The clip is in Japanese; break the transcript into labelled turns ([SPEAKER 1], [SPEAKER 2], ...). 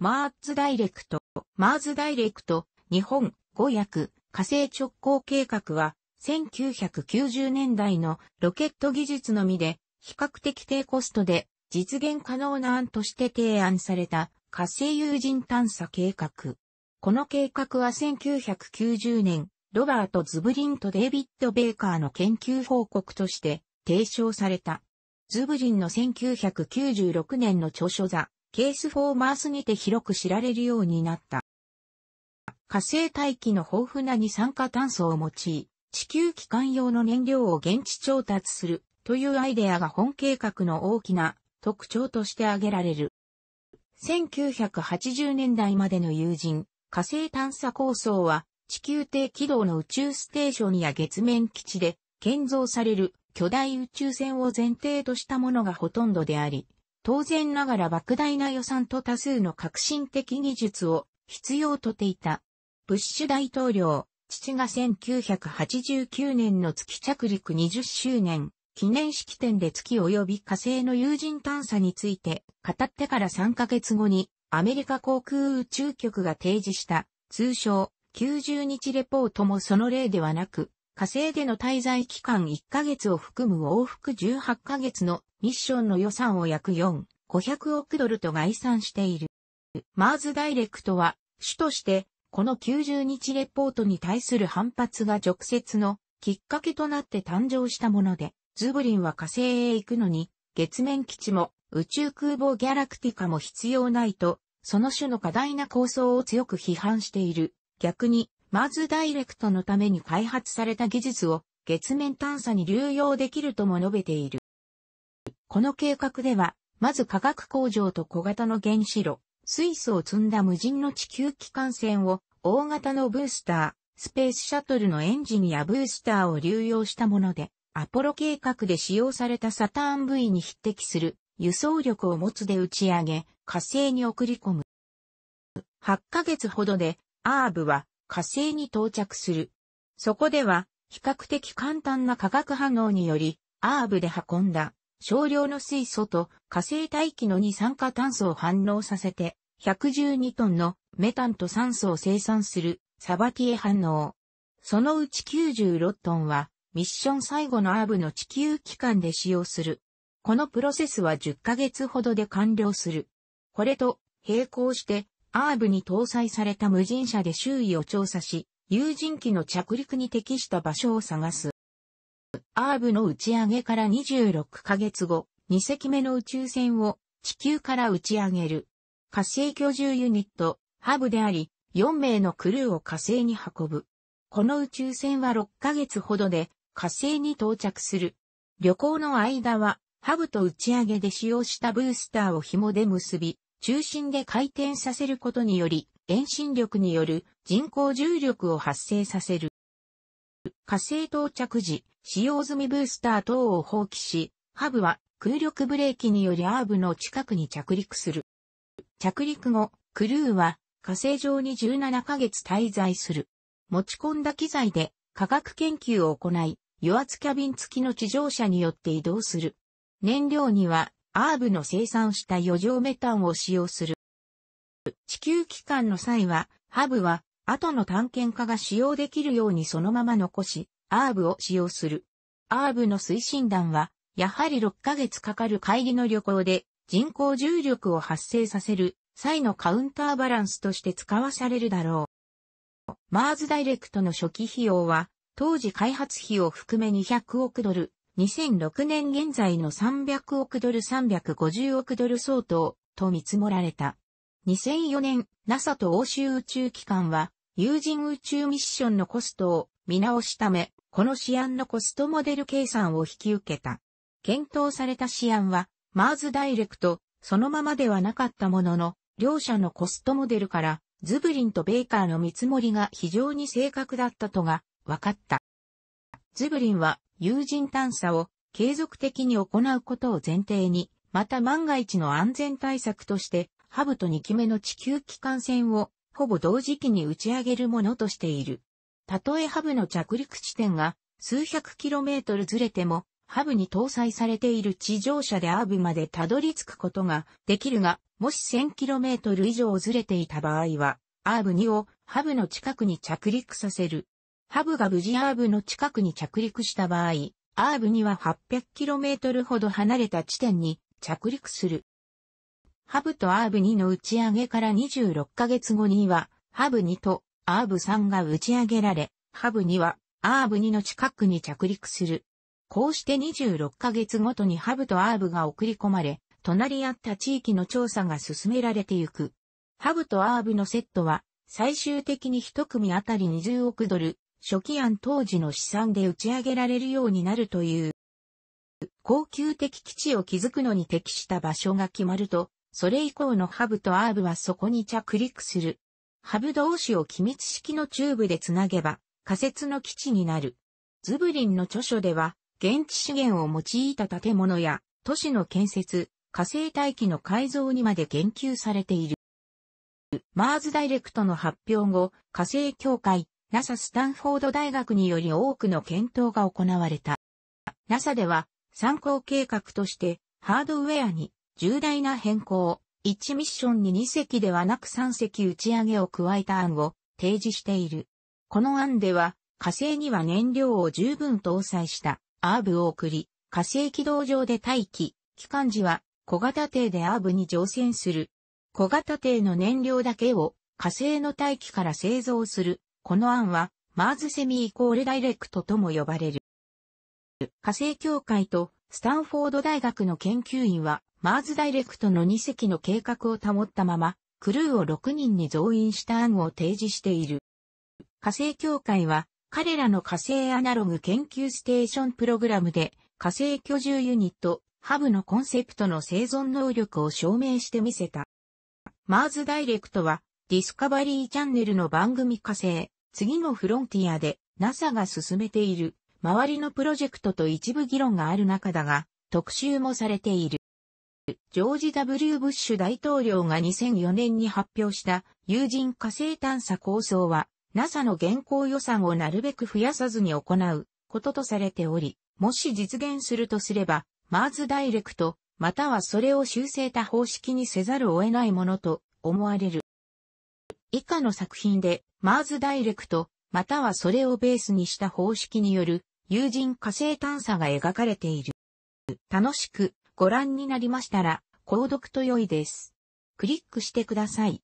[SPEAKER 1] マーズダイレクト、マーズダイレクト、日本、語訳、火星直行計画は、1990年代のロケット技術のみで、比較的低コストで実現可能な案として提案された火星有人探査計画。この計画は1990年、ロバート・ズブリンとデイビッド・ベーカーの研究報告として提唱された。ズブリンの1996年の著書座、ケースフォーマースにて広く知られるようになった。火星大気の豊富な二酸化炭素を用い、地球機関用の燃料を現地調達するというアイデアが本計画の大きな特徴として挙げられる。1980年代までの友人、火星探査構想は地球低軌道の宇宙ステーションや月面基地で建造される巨大宇宙船を前提としたものがほとんどであり、当然ながら莫大な予算と多数の革新的技術を必要とていた。ブッシュ大統領、父が1989年の月着陸20周年記念式典で月及び火星の有人探査について語ってから3ヶ月後にアメリカ航空宇宙局が提示した通称90日レポートもその例ではなく火星での滞在期間1ヶ月を含む往復18ヶ月のミッションの予算を約4、500億ドルと概算している。マーズダイレクトは、主として、この90日レポートに対する反発が直接のきっかけとなって誕生したもので、ズブリンは火星へ行くのに、月面基地も宇宙空母ギャラクティカも必要ないと、その種の過大な構想を強く批判している。逆に、マーズダイレクトのために開発された技術を月面探査に流用できるとも述べている。この計画では、まず化学工場と小型の原子炉、水素を積んだ無人の地球機関船を大型のブースター、スペースシャトルのエンジンやブースターを流用したもので、アポロ計画で使用されたサターン V に匹敵する輸送力を持つで打ち上げ、火星に送り込む。8ヶ月ほどで、アーブは火星に到着する。そこでは、比較的簡単な化学反応により、アーブで運んだ少量の水素と火星大気の二酸化炭素を反応させて、112トンのメタンと酸素を生産するサバティエ反応。そのうち96トンはミッション最後のアーブの地球機関で使用する。このプロセスは10ヶ月ほどで完了する。これと並行してアーブに搭載された無人車で周囲を調査し、有人機の着陸に適した場所を探す。アーブの打ち上げから26ヶ月後、2隻目の宇宙船を地球から打ち上げる。火星居住ユニット、ハブであり、4名のクルーを火星に運ぶ。この宇宙船は6ヶ月ほどで火星に到着する。旅行の間は、ハブと打ち上げで使用したブースターを紐で結び、中心で回転させることにより、遠心力による人工重力を発生させる。火星到着時、使用済みブースター等を放棄し、ハブは空力ブレーキによりアーブの近くに着陸する。着陸後、クルーは火星上に17ヶ月滞在する。持ち込んだ機材で科学研究を行い、油圧キャビン付きの地上車によって移動する。燃料にはアーブの生産した余剰メタンを使用する。地球機関の際は、ハブは、後の探検家が使用できるようにそのまま残し、アーブを使用する。アーブの推進団は、やはり6ヶ月かかる会議の旅行で、人工重力を発生させる際のカウンターバランスとして使わされるだろう。マーズダイレクトの初期費用は、当時開発費を含め200億ドル、2006年現在の300億ドル350億ドル相当と見積もられた。2004年、NASA と欧州宇宙機関は、有人宇宙ミッションのコストを見直しため、この試案のコストモデル計算を引き受けた。検討された試案は、マーズダイレクト、そのままではなかったものの、両者のコストモデルから、ズブリンとベイカーの見積もりが非常に正確だったとが分かった。ズブリンは有人探査を継続的に行うことを前提に、また万が一の安全対策として、ハブと2機目の地球機関船をほぼ同時期に打ち上げるものとしている。たとえハブの着陸地点が数百キロメートルずれても、ハブに搭載されている地上車でアーブまでたどり着くことができるが、もし1 0 0 0トル以上ずれていた場合は、アーブ2をハブの近くに着陸させる。ハブが無事アーブの近くに着陸した場合、アーブには 800km ほど離れた地点に着陸する。ハブとアーブ2の打ち上げから26ヶ月後には、ハブ2とアーブ3が打ち上げられ、ハブ2はアーブ2の近くに着陸する。こうして26ヶ月ごとにハブとアーブが送り込まれ、隣り合った地域の調査が進められていく。ハブとアーブのセットは、最終的に一組あたり20億ドル、初期案当時の試算で打ち上げられるようになるという。高級的基地を築くのに適した場所が決まると、それ以降のハブとアーブはそこに着陸する。ハブ同士を機密式のチューブでつなげば、仮設の基地になる。ズブリンの著書では、現地資源を用いた建物や、都市の建設、火星大気の改造にまで言及されている。マーズダイレクトの発表後、火星協会、NASA スタンフォード大学により多くの検討が行われた。NASA では参考計画としてハードウェアに重大な変更、1ミッションに2隻ではなく3隻打ち上げを加えた案を提示している。この案では火星には燃料を十分搭載したアーブを送り、火星軌道上で待機、機関時は小型艇でアーブに乗船する。小型艇の燃料だけを火星の大気から製造するこの案は、マーズセミイコールダイレクトとも呼ばれる。火星協会とスタンフォード大学の研究員は、マーズダイレクトの2隻の計画を保ったまま、クルーを6人に増員した案を提示している。火星協会は、彼らの火星アナログ研究ステーションプログラムで、火星居住ユニット、ハブのコンセプトの生存能力を証明してみせた。マーズダイレクトは、ディスカバリーチャンネルの番組火星、次のフロンティアで NASA が進めている周りのプロジェクトと一部議論がある中だが、特集もされている。ジョージ・ W・ ブッシュ大統領が2004年に発表した有人火星探査構想は NASA の現行予算をなるべく増やさずに行うこととされており、もし実現するとすれば、マーズダイレクト、またはそれを修正た方式にせざるを得ないものと思われる。以下の作品で、マーズダイレクト、またはそれをベースにした方式による、友人火星探査が描かれている。楽しくご覧になりましたら、購読と良いです。クリックしてください。